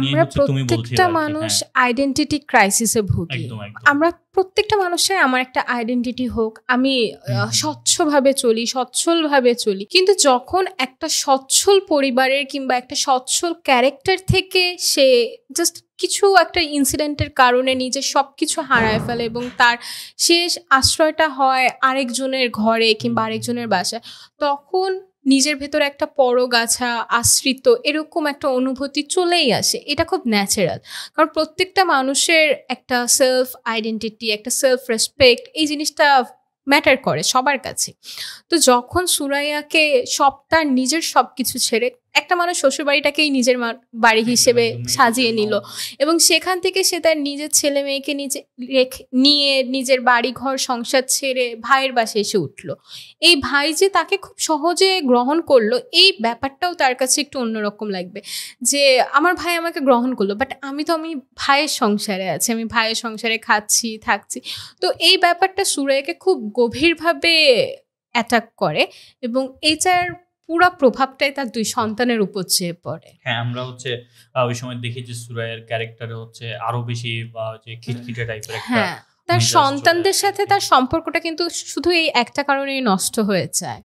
আমরা প্রত্যেকটা মানুষ আইডেন্টিটি হ্যাঁ। ক্রাইসিসে ভুগি আমরা প্রত্যেকটা মানুষের আমার একটা আইডেন্টিটি হোক আমি স্বচ্ছভাবে চলি সচ্ছলভাবে চলি কিন্তু যখন একটা সচ্ছল পরিবারের কিংবা একটা সচ্ছল ক্যারেক্টার থেকে সে জাস্ট কিছু একটা ইনসিডেন্টের কারণে নিজে সব কিছু হারায় ফেলে এবং তার শেষ আশ্রয়টা হয় আরেকজনের ঘরে কিংবা আরেকজনের বাসায় তখন নিজের ভেতর একটা পরগাছা আশ্রিত এরকম একটা অনুভূতি চলেই আসে এটা খুব ন্যাচারাল কারণ প্রত্যেকটা মানুষের একটা সেলফ আইডেন্টিটি একটা সেলফ রেসপেক্ট এই জিনিসটা ম্যাটার করে সবার কাছে তো যখন সুরাইয়াকে সব তার নিজের সব কিছু ছেড়ে একটা মানুষ শ্বশুরবাড়িটাকেই নিজের বাড়ি হিসেবে সাজিয়ে নিল এবং সেখান থেকে সে তার নিজের ছেলে মেয়েকে নিজে রেখে নিয়ে নিজের বাড়ি ঘর সংসার ছেড়ে ভাইয়ের বাসে এসে উঠল এই ভাই যে তাকে খুব সহজে গ্রহণ করলো এই ব্যাপারটাও তার কাছে একটু অন্যরকম লাগবে যে আমার ভাই আমাকে গ্রহণ করলো বাট আমি তো আমি ভাইয়ের সংসারে আছি আমি ভাইয়ের সংসারে খাচ্ছি থাকছি তো এই ব্যাপারটা সুরাইকে খুব গভীরভাবে অ্যাটাক করে এবং এইটার পুরো প্রভাবটাই তার দুই সন্তানের উপর চেয়ে পড়ে হ্যাঁ আমরা হচ্ছে ওই সময় দেখি যে সুরাইয়ের ক্যারেক্টার হচ্ছে আরো বেশি বা যে খিটখিটে টাইপের একটা হ্যাঁ তার সন্তানদের সাথে তার সম্পর্কটা কিন্তু শুধু এই একটা কারণেই নষ্ট হয়ে যায়